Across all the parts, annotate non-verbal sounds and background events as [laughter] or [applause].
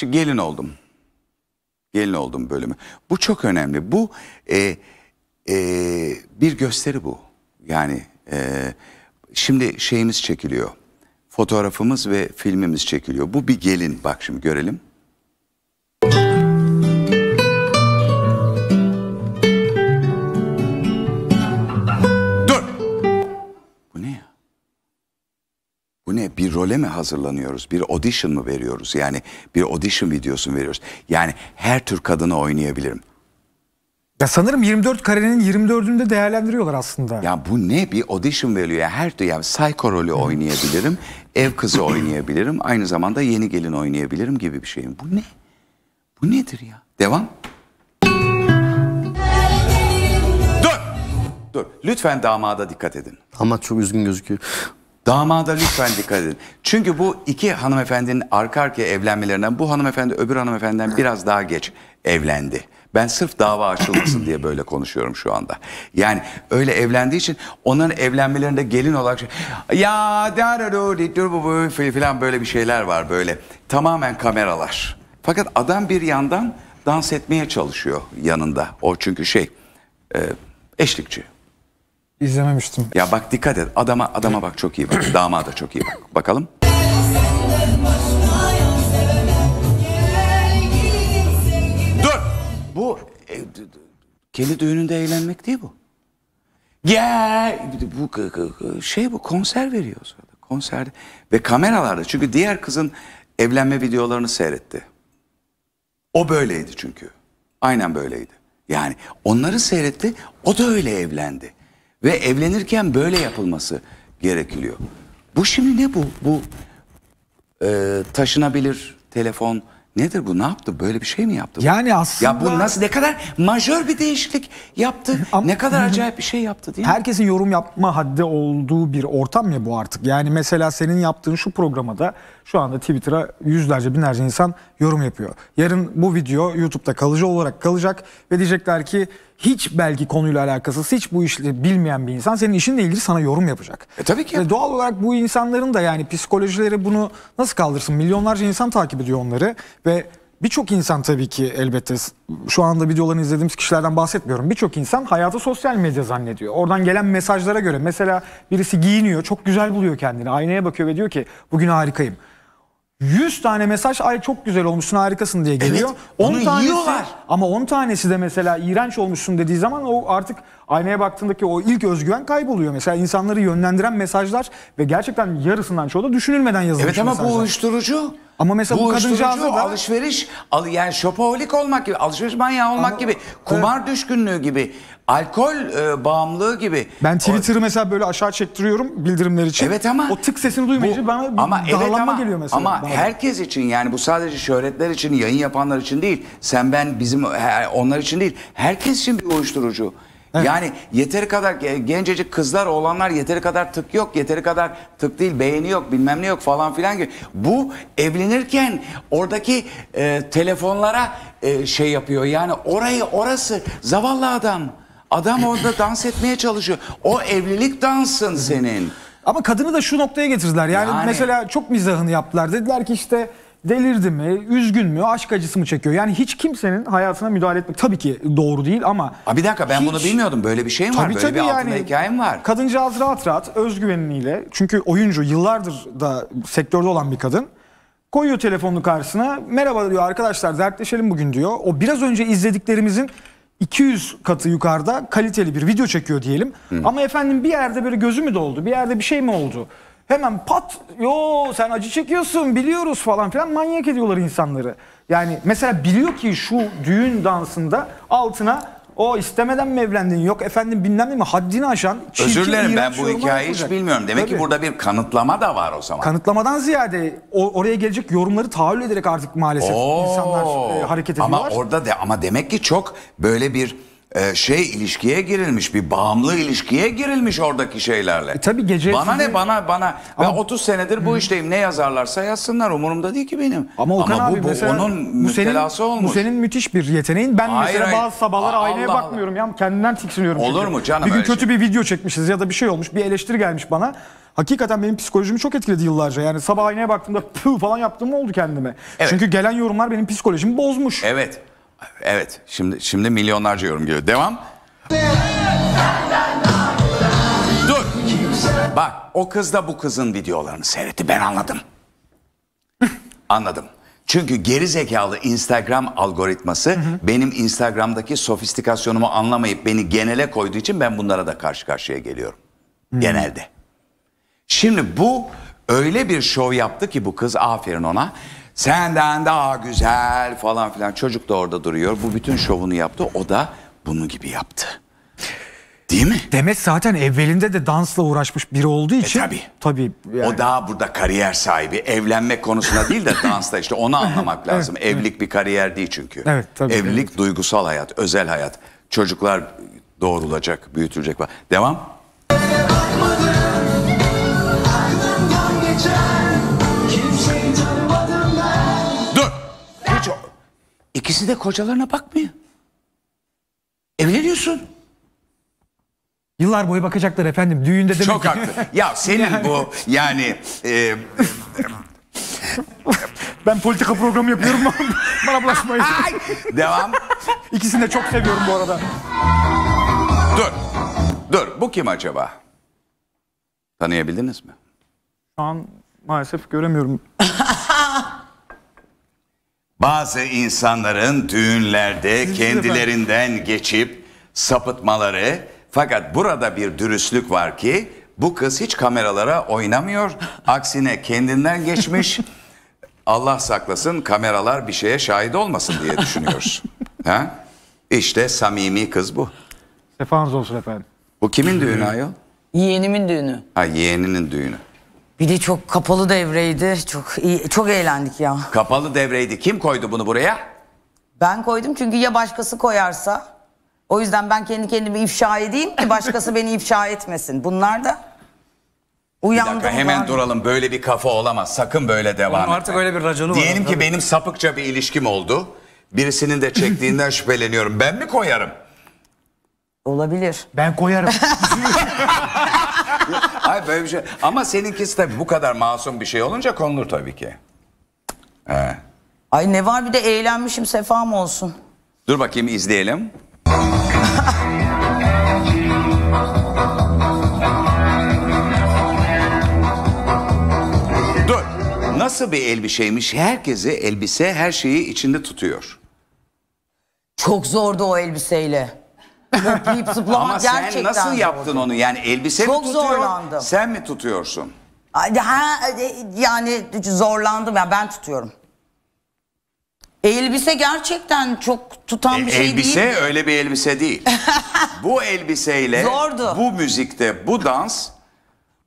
Şimdi gelin oldum. Gelin oldum bölümü. Bu çok önemli. Bu e, e, bir gösteri bu. Yani e, şimdi şeyimiz çekiliyor. Fotoğrafımız ve filmimiz çekiliyor. Bu bir gelin. Bak şimdi görelim. bir role mi hazırlanıyoruz? Bir audition mı veriyoruz? Yani bir audition videosu mu veriyoruz? Yani her tür kadını oynayabilirim. Ya sanırım 24 karenin 24'ünü de değerlendiriyorlar aslında. Ya bu ne bir audition veriyor. Yani her yani psycho rolü oynayabilirim, ev kızı oynayabilirim, aynı zamanda yeni gelin oynayabilirim gibi bir şey. Bu ne? Bu nedir ya? Devam. Dur. Dur. Lütfen damada dikkat edin. Ama çok üzgün gözüküyor. Damada lütfen dikkat edin. Çünkü bu iki hanımefendinin arka arkaya evlenmelerinden bu hanımefendi öbür hanımefendiden biraz daha geç evlendi. Ben sırf dava açılmasın diye böyle konuşuyorum şu anda. Yani öyle evlendiği için onların evlenmelerinde gelin olarak şey, ya filan böyle bir şeyler var böyle. Tamamen kameralar. Fakat adam bir yandan dans etmeye çalışıyor yanında. O çünkü şey e, eşlikçi. İzlememiştim. Ya bak dikkat et. Adama adama bak çok iyi bak. [clears throat] Damada çok iyi bak. Bakalım. Dur. Bu e, kendi düğününde eğlenmek değil bu. Gel. Bu şey bu konser veriyor sırada. Konserde ve kameralarda. Çünkü diğer kızın evlenme videolarını seyretti. O böyleydi çünkü. Aynen böyleydi. Yani onları seyretti. O da öyle evlendi. Ve evlenirken böyle yapılması gerekiliyor. Bu şimdi ne bu? Bu e, taşınabilir telefon nedir bu? Ne yaptı? Böyle bir şey mi yaptı? Yani aslında... Ya bu nasıl ne kadar majör bir değişiklik yaptı. Ama... Ne kadar acayip bir şey yaptı diye. Herkesin yorum yapma haddi olduğu bir ortam ya bu artık. Yani mesela senin yaptığın şu programda şu anda Twitter'a yüzlerce binlerce insan yorum yapıyor. Yarın bu video YouTube'da kalıcı olarak kalacak ve diyecekler ki hiç belki konuyla alakasız hiç bu işle bilmeyen bir insan senin işinle ilgili sana yorum yapacak. E tabii ki. Ve doğal olarak bu insanların da yani psikolojileri bunu nasıl kaldırsın? Milyonlarca insan takip ediyor onları ve birçok insan tabii ki elbette şu anda videolarını izlediğimiz kişilerden bahsetmiyorum. Birçok insan hayatı sosyal medya zannediyor. Oradan gelen mesajlara göre mesela birisi giyiniyor, çok güzel buluyor kendini. Aynaya bakıyor ve diyor ki bugün harikayım. 100 tane mesaj ay çok güzel olmuşsun harikasın diye geliyor. Evet, 10 tanesi yiyorlar. ama 10 tanesi de mesela iğrenç olmuşsun dediği zaman o artık aynaya baktığındaki o ilk özgüven kayboluyor. Mesela insanları yönlendiren mesajlar ve gerçekten yarısından çoğu da düşünülmeden yazılmış Evet ama mesajlar. bu uyuşturucu. Ama mesela bu, bu kadıncağızda da... alışveriş al, yani şopaholik olmak gibi, alışveriş manyağı olmak ama, gibi, kumar evet. düşkünlüğü gibi, alkol e, bağımlılığı gibi. Ben Twitter'ı o, mesela böyle aşağı çektiriyorum bildirimler için. Evet ama o tık sesini duymayınca bu, bana ama evet ama, geliyor mesela. Ama bana. herkes için yani bu sadece şöhretler için, yayın yapanlar için değil. Sen ben bizim onlar için değil. Herkes için bir uyuşturucu. Evet. Yani yeteri kadar gencecik kızlar olanlar yeteri kadar tık yok, yeteri kadar tık değil, beğeni yok, bilmem ne yok falan filan gibi. Bu evlenirken oradaki e, telefonlara e, şey yapıyor. Yani orayı orası zavallı adam. Adam orada [laughs] dans etmeye çalışıyor. O evlilik dansın senin. Ama kadını da şu noktaya getirdiler. Yani, yani mesela çok mizahını yaptılar. Dediler ki işte delirdi mi, üzgün mü, aşk acısı mı çekiyor? Yani hiç kimsenin hayatına müdahale etmek tabii ki doğru değil ama... Aa, bir dakika ben hiç, bunu bilmiyordum. Böyle bir şey mi var? Tabii, Böyle bir yani, altında hikayem var. Kadıncağız rahat rahat özgüveniyle çünkü oyuncu yıllardır da sektörde olan bir kadın. Koyuyor telefonunu karşısına. Merhaba diyor arkadaşlar dertleşelim bugün diyor. O biraz önce izlediklerimizin 200 katı yukarıda kaliteli bir video çekiyor diyelim. Hı. Ama efendim bir yerde böyle gözü mü doldu? Bir yerde bir şey mi oldu? hemen pat yo sen acı çekiyorsun biliyoruz falan filan manyak ediyorlar insanları. Yani mesela biliyor ki şu düğün dansında altına o istemeden mi evlendin yok efendim bilmem mi haddini aşan Özür dilerim ben bu hikayeyi hiç bilmiyorum. Demek Tabii. ki burada bir kanıtlama da var o zaman. Kanıtlamadan ziyade o, oraya gelecek yorumları tahayyül ederek artık maalesef Oo, insanlar e, hareket ediyorlar. Ama orada de ama demek ki çok böyle bir e, şey ilişkiye girilmiş bir bağımlı ilişkiye girilmiş oradaki şeylerle. E, tabii gece bana ne bana bana ama... ben 30 senedir bu Hı. işteyim ne yazarlarsa yazsınlar umurumda değil ki benim. Ama Okan ama bu, abi bu, mesela onun bu senin, olmuş. Bu senin müthiş bir yeteneğin. Ben hayır, mesela hayır. bazı sabahlar Allah aynaya Allah. bakmıyorum ya kendimden tiksiniyorum. Olur çünkü. mu canım? Bir gün şey? kötü şey. bir video çekmişiz ya da bir şey olmuş bir eleştiri gelmiş bana. Hakikaten benim psikolojimi çok etkiledi yıllarca. Yani sabah aynaya baktığımda püh falan yaptığım oldu kendime. Evet. Çünkü gelen yorumlar benim psikolojimi bozmuş. Evet. Evet. Şimdi şimdi milyonlarca yorum geliyor. Devam. Dur. Bak o kız da bu kızın videolarını seyretti. Ben anladım. anladım. Çünkü geri zekalı Instagram algoritması hı hı. benim Instagram'daki sofistikasyonumu anlamayıp beni genele koyduğu için ben bunlara da karşı karşıya geliyorum. Hı. Hmm. Genelde. Şimdi bu öyle bir şov yaptı ki bu kız aferin ona. Senden daha güzel falan filan. Çocuk da orada duruyor. Bu bütün şovunu yaptı. O da bunu gibi yaptı. Değil mi? Demet zaten evvelinde de dansla uğraşmış biri olduğu e, için. E tabii. Tabii. Yani. O daha burada kariyer sahibi. Evlenme konusunda değil de dansla işte onu anlamak [laughs] lazım. evet, Evlilik evet. bir kariyer değil çünkü. Evet tabii. Evlilik evet. duygusal hayat, özel hayat. Çocuklar doğrulacak, büyütülecek. Devam. Bakmadım, geçer. İkisi de kocalarına bakmıyor. Evleniyorsun. Yıllar boyu bakacaklar efendim. Düğünde demek Çok haklı. Ya senin bu yani... E... ben politika programı yapıyorum. [laughs] Bana bulaşmayın. Ay, devam. İkisini de çok seviyorum bu arada. Dur. Dur. Bu kim acaba? Tanıyabildiniz mi? Şu an maalesef göremiyorum. [laughs] Bazı insanların düğünlerde kendilerinden geçip sapıtmaları fakat burada bir dürüstlük var ki bu kız hiç kameralara oynamıyor. [laughs] Aksine kendinden geçmiş. Allah saklasın kameralar bir şeye şahit olmasın diye düşünüyoruz. [laughs] ha? İşte samimi kız bu. Sefanız olsun efendim. Bu kimin düğünü ayol? Yeğenimin düğünü. Ha yeğeninin düğünü. Bir de çok kapalı devreydi. Çok iyi, çok eğlendik ya. Kapalı devreydi. Kim koydu bunu buraya? Ben koydum çünkü ya başkası koyarsa. O yüzden ben kendi kendimi ifşa edeyim ki başkası beni ifşa etmesin. Bunlar da uyandım. Bir dakika, hemen duralım. Böyle bir kafa olamaz. Sakın böyle devam et. artık öyle bir raconu var. Diyelim ki tabii. benim sapıkça bir ilişkim oldu. Birisinin de çektiğinden [laughs] şüpheleniyorum. Ben mi koyarım? Olabilir. Ben koyarım. [laughs] Hayır böyle bir şey. Ama seninkisi tabii bu kadar masum bir şey olunca konulur tabii ki. He. Ay ne var bir de eğlenmişim sefam olsun. Dur bakayım izleyelim. Dur. Nasıl bir elbiseymiş? Herkesi elbise her şeyi içinde tutuyor. Çok zordu o elbiseyle zıplayıp zıplamak Ama gerçekten. sen nasıl yaptın onu? Yani elbise Çok mi tutuyor? zorlandım. Sen mi tutuyorsun? Ha, e, yani zorlandım. Yani ben tutuyorum. Elbise gerçekten çok tutan e, bir şey elbise, değil. Elbise öyle bir elbise değil. [laughs] bu elbiseyle Zordu. bu müzikte bu dans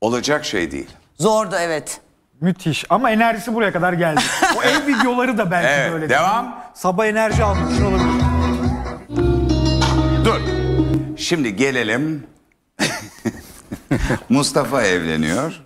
olacak şey değil. Zordu evet. Müthiş ama enerjisi buraya kadar geldi. [laughs] o ev videoları da belki evet, böyle. Devam. Sabah enerji almış olabilir. Şimdi gelelim. [laughs] Mustafa evleniyor. [laughs]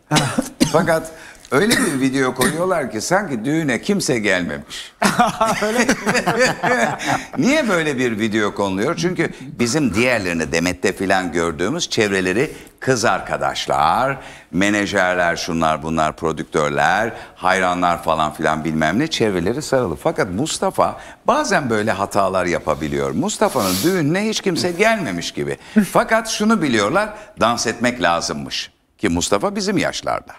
Fakat Öyle bir video koyuyorlar ki sanki düğüne kimse gelmemiş. [laughs] [laughs] Niye böyle bir video konuluyor? Çünkü bizim diğerlerini Demet'te filan gördüğümüz çevreleri kız arkadaşlar, menajerler şunlar bunlar, prodüktörler, hayranlar falan filan bilmem ne çevreleri sarılı. Fakat Mustafa bazen böyle hatalar yapabiliyor. Mustafa'nın düğününe hiç kimse gelmemiş gibi. Fakat şunu biliyorlar dans etmek lazımmış ki Mustafa bizim yaşlarda.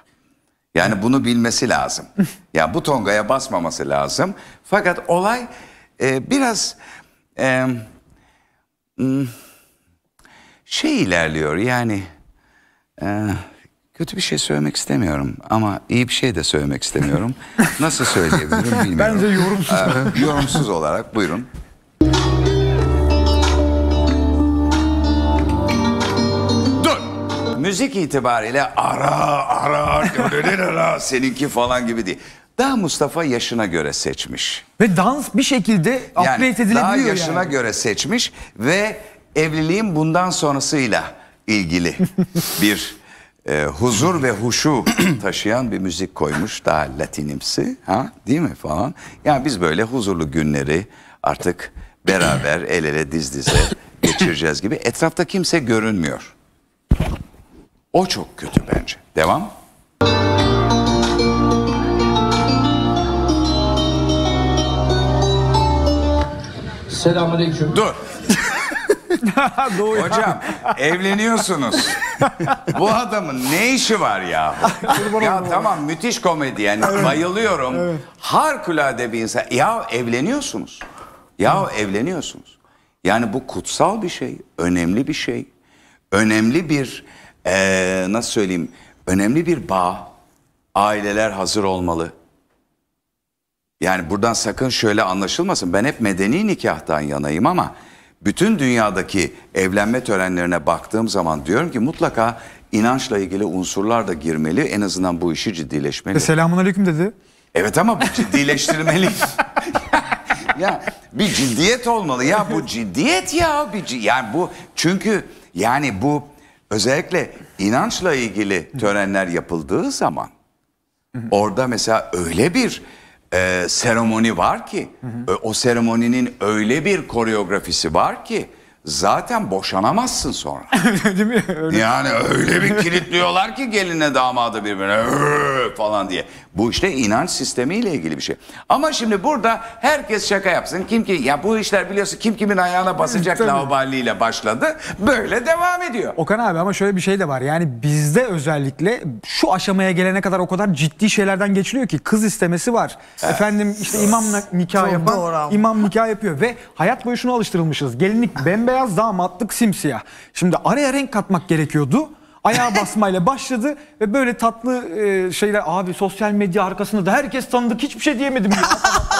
Yani bunu bilmesi lazım. [laughs] ya yani bu tongaya basmaması lazım. Fakat olay e, biraz e, hmm, şey ilerliyor yani e, kötü bir şey söylemek istemiyorum ama iyi bir şey de söylemek istemiyorum. [laughs] Nasıl söyleyebilirim bilmiyorum. Bence yorumsuz. E, yorumsuz olarak buyurun. müzik itibariyle ara ara ara [laughs] seninki falan gibi değil. Daha Mustafa yaşına göre seçmiş. Ve dans bir şekilde yani upgrade edilebiliyor daha yaşına yani. göre seçmiş ve evliliğin bundan sonrasıyla ilgili [laughs] bir e, huzur ve huşu [clears throat] taşıyan bir müzik koymuş daha latinimsi ha değil mi falan. Yani biz böyle huzurlu günleri artık beraber el ele diz dize [laughs] geçireceğiz gibi etrafta kimse görünmüyor. O çok kötü bence. Devam. Selamünaleyküm. Dur. [laughs] Hocam evleniyorsunuz. Bu adamın ne işi var ya? ya tamam müthiş komedyen evet. bayılıyorum. Evet. Harikulade bir insan. Ya evleniyorsunuz. Ya evet. evleniyorsunuz. Yani bu kutsal bir şey, önemli bir şey. Önemli bir ee, nasıl söyleyeyim önemli bir bağ aileler hazır olmalı. Yani buradan sakın şöyle anlaşılmasın. Ben hep medeni nikahtan yanayım ama bütün dünyadaki evlenme törenlerine baktığım zaman diyorum ki mutlaka inançla ilgili unsurlar da girmeli. En azından bu işi ciddileşmeli. E, selamun aleyküm dedi. Evet ama bu ciddileştirmeli. [laughs] ya bir ciddiyet olmalı ya bu ciddiyet ya bir yani bu çünkü yani bu özellikle inançla ilgili törenler yapıldığı zaman orada mesela öyle bir e, seremoni var ki e, o seremoninin öyle bir koreografisi var ki zaten boşanamazsın sonra. [laughs] Değil mi? Öyle. Yani öyle bir kilitliyorlar ki gelinle damadı birbirine öh! falan diye. Bu işte inanç sistemiyle ilgili bir şey. Ama şimdi burada herkes şaka yapsın. Kim ki ya bu işler biliyorsun kim kimin ayağına basacak laubaliyle başladı. Böyle devam ediyor. Okan abi ama şöyle bir şey de var. Yani bizde özellikle şu aşamaya gelene kadar o kadar ciddi şeylerden geçiliyor ki kız istemesi var. Evet. Efendim işte imam nikah Çok yapan imam nikah yapıyor ve hayat boyu şuna alıştırılmışız. Gelinlik bembeyaz damatlık simsiyah. Şimdi araya renk katmak gerekiyordu. Ayağa [laughs] basmayla başladı ve böyle tatlı e, şeyler abi sosyal medya arkasında da herkes tanıdık hiçbir şey diyemedim. ya.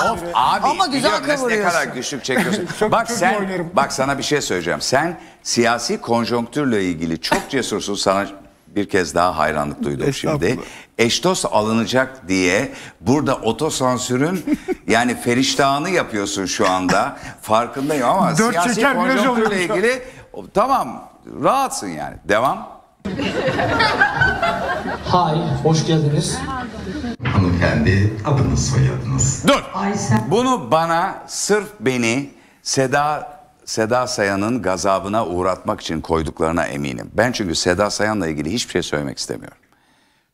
[laughs] Abi, Ama güzel biliyorum ne kadar güçlük çekiyorsun. [laughs] Çok- bak çok sen oynarım. bak sana bir şey söyleyeceğim. Sen siyasi konjonktürle ilgili çok cesursun. Sana bir kez daha hayranlık duydum şimdi. Estağfurullah. Eşdost alınacak diye burada otosansürün yani feriştahını yapıyorsun şu anda. Farkındayım ama Dört siyasi çeker konjonktürle ilgili tamam rahatsın yani. Devam. Hay, hoş geldiniz. Hanımefendi, adınız soyadınız. Dur! Ayşe. Bunu bana, sırf beni Seda Seda Sayan'ın gazabına uğratmak için koyduklarına eminim. Ben çünkü Seda Sayan'la ilgili hiçbir şey söylemek istemiyorum.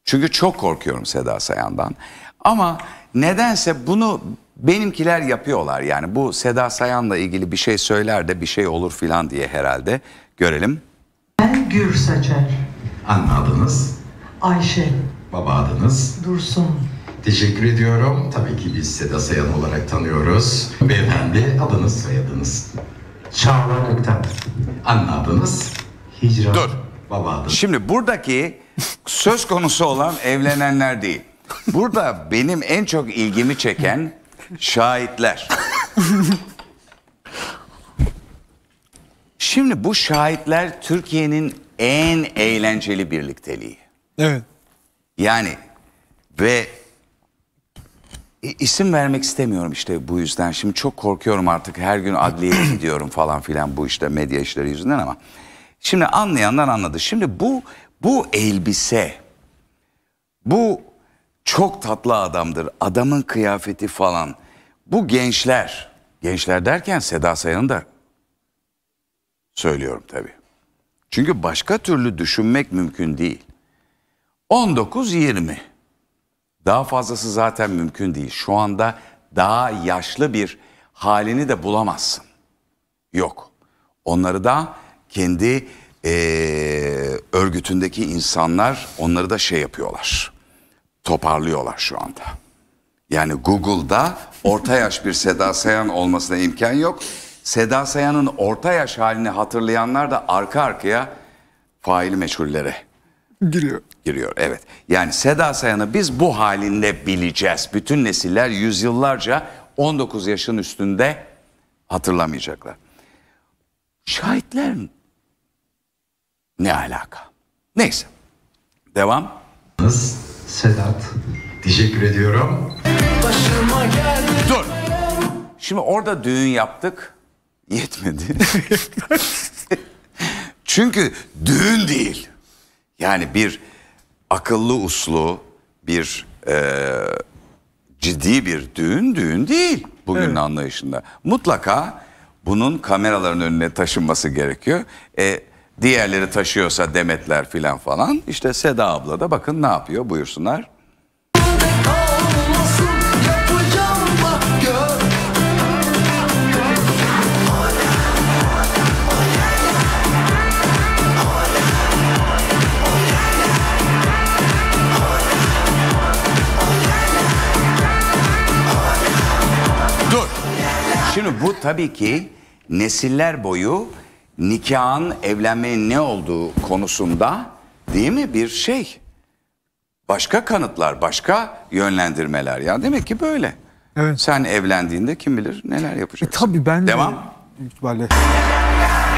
Çünkü çok korkuyorum Seda Sayan'dan. Ama nedense bunu benimkiler yapıyorlar. Yani bu Seda Sayan'la ilgili bir şey söyler de bir şey olur filan diye herhalde. Görelim. Ben Gür Saçar. Anne adınız? Ayşe. Baba adınız? Dursun. Teşekkür ediyorum. Tabii ki biz Seda Sayan olarak tanıyoruz. Beyefendi adınız, soyadınız. Çağlar Öktem. Anne adınız? Hicran. Dur. Baba adınız? Şimdi buradaki söz konusu olan evlenenler değil. Burada benim en çok ilgimi çeken şahitler. Şimdi bu şahitler Türkiye'nin en eğlenceli birlikteliği. Evet. Yani ve isim vermek istemiyorum işte bu yüzden. Şimdi çok korkuyorum artık her gün adliyeye [clears throat] gidiyorum falan filan bu işte medya işleri yüzünden ama. Şimdi anlayanlar anladı. Şimdi bu bu elbise bu çok tatlı adamdır. Adamın kıyafeti falan. Bu gençler, gençler derken Seda Sayan'ın da Söylüyorum tabii. Çünkü başka türlü düşünmek mümkün değil. 19-20. Daha fazlası zaten mümkün değil. Şu anda daha yaşlı bir halini de bulamazsın. Yok. Onları da kendi e, örgütündeki insanlar onları da şey yapıyorlar. Toparlıyorlar şu anda. Yani Google'da orta yaş bir Seda Sayan olmasına imkan yok. Seda Sayan'ın orta yaş halini hatırlayanlar da arka arkaya faili meçhullere giriyor. Giriyor evet. Yani Seda Sayan'ı biz bu halinde bileceğiz. Bütün nesiller yüzyıllarca 19 yaşın üstünde hatırlamayacaklar. Şahitler ne alaka? Neyse. Devam. Sedat. Teşekkür ediyorum. Dur. Şimdi orada düğün yaptık. Yetmedi. [laughs] Çünkü düğün değil. Yani bir akıllı uslu, bir e, ciddi bir düğün düğün değil bugünün evet. anlayışında. Mutlaka bunun kameraların önüne taşınması gerekiyor. E, diğerleri taşıyorsa demetler filan falan. İşte Seda abla da bakın ne yapıyor buyursunlar. Şimdi bu tabii ki nesiller boyu nikahın evlenmenin ne olduğu konusunda değil mi bir şey. Başka kanıtlar, başka yönlendirmeler. Yani demek ki böyle. Evet. Sen evlendiğinde kim bilir neler e, yapacaksın. E, tabii ben Devam. de... Devam.